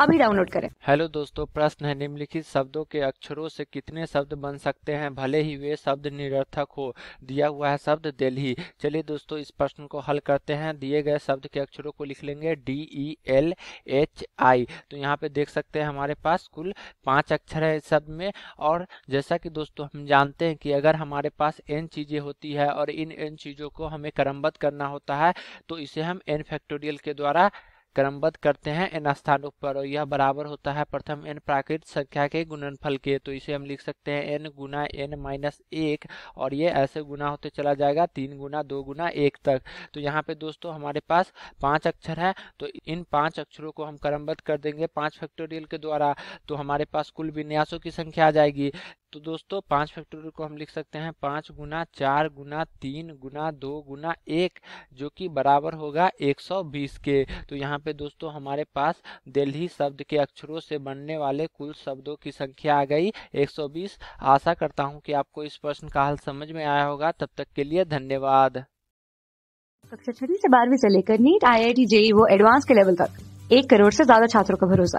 अभी डाउनलोड करें हेलो दोस्तों प्रश्न है निम्नलिखित शब्दों के अक्षरों से कितने शब्द बन सकते हैं भले ही वे शब्द निरर्थक हो दिया हुआ है शब्द दिल्ली चलिए दोस्तों इस प्रश्न को हल करते हैं दिए गए शब्द के अक्षरों को लिख लेंगे D E L H I तो यहाँ पे देख सकते हैं हमारे पास कुल पांच अक्षर है इस शब्द में और जैसा कि दोस्तों हम जानते हैं कि अगर हमारे पास एन चीजें होती है और इन एन चीजों को हमें क्रमबद्ध करना होता है तो इसे हम एन फैक्टोरियल के द्वारा क्रमबद्ध करते हैं इन स्थानों पर और यह बराबर होता है प्रथम एन प्राकृत संख्या के गुणनफल के तो इसे हम लिख सकते हैं एन गुना एन माइनस एक और ये ऐसे गुना होते चला जाएगा तीन गुना दो गुना एक तक तो यहाँ पे दोस्तों हमारे पास पांच अक्षर है तो इन पांच अक्षरों को हम क्रमबद्ध कर देंगे पांच फैक्टोरियल के द्वारा तो हमारे पास कुल विन्यासों की संख्या आ जाएगी तो दोस्तों पाँच फैक्टोरियल को हम लिख सकते हैं पाँच गुना चार गुना तीन गुना दो गुना एक जो कि बराबर होगा 120 के तो यहाँ पे दोस्तों हमारे पास दिल्ली शब्द के अक्षरों से बनने वाले कुल शब्दों की संख्या आ गई 120 आशा करता हूँ कि आपको इस प्रश्न का हल समझ में आया होगा तब तक के लिए धन्यवाद कक्षा छठी से बारहवीं से लेकर NEET I I T JEE वो एडवांस के लेवल तक एक करोड़ से ज्यादा छात्रों का भरोसा